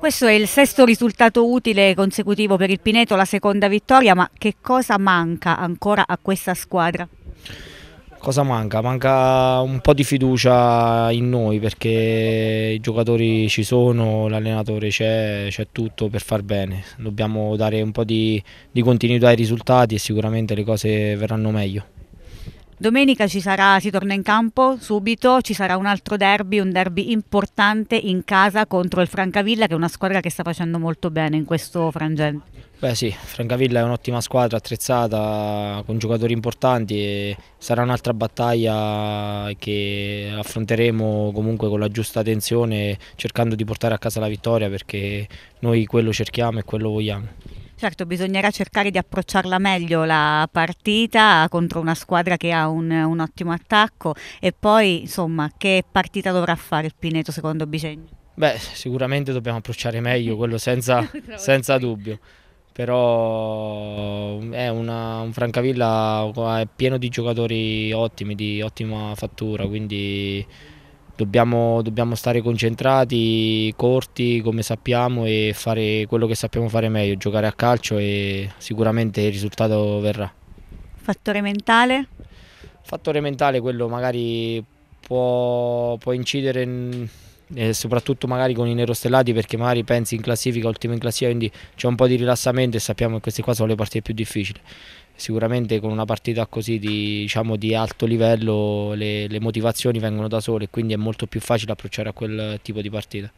Questo è il sesto risultato utile consecutivo per il Pineto, la seconda vittoria, ma che cosa manca ancora a questa squadra? Cosa manca? Manca un po' di fiducia in noi perché i giocatori ci sono, l'allenatore c'è, c'è tutto per far bene. Dobbiamo dare un po' di, di continuità ai risultati e sicuramente le cose verranno meglio. Domenica ci sarà, si torna in campo subito, ci sarà un altro derby, un derby importante in casa contro il Francavilla che è una squadra che sta facendo molto bene in questo frangente. Beh sì, Francavilla è un'ottima squadra attrezzata con giocatori importanti e sarà un'altra battaglia che affronteremo comunque con la giusta tensione cercando di portare a casa la vittoria perché noi quello cerchiamo e quello vogliamo. Certo, bisognerà cercare di approcciarla meglio la partita contro una squadra che ha un, un ottimo attacco e poi insomma che partita dovrà fare il Pineto secondo Bisegno? Beh, sicuramente dobbiamo approcciare meglio, quello senza, senza dubbio. Però è una, un Francavilla è pieno di giocatori ottimi, di ottima fattura, quindi Dobbiamo, dobbiamo, stare concentrati, corti come sappiamo e fare quello che sappiamo fare meglio, giocare a calcio e sicuramente il risultato verrà. Fattore mentale? Fattore mentale quello magari può, può incidere in, eh, soprattutto magari con i nerostellati perché magari pensi in classifica, ultimo in classifica, quindi c'è un po' di rilassamento e sappiamo che queste qua sono le partite più difficili sicuramente con una partita così di, diciamo, di alto livello le, le motivazioni vengono da sole e quindi è molto più facile approcciare a quel tipo di partita.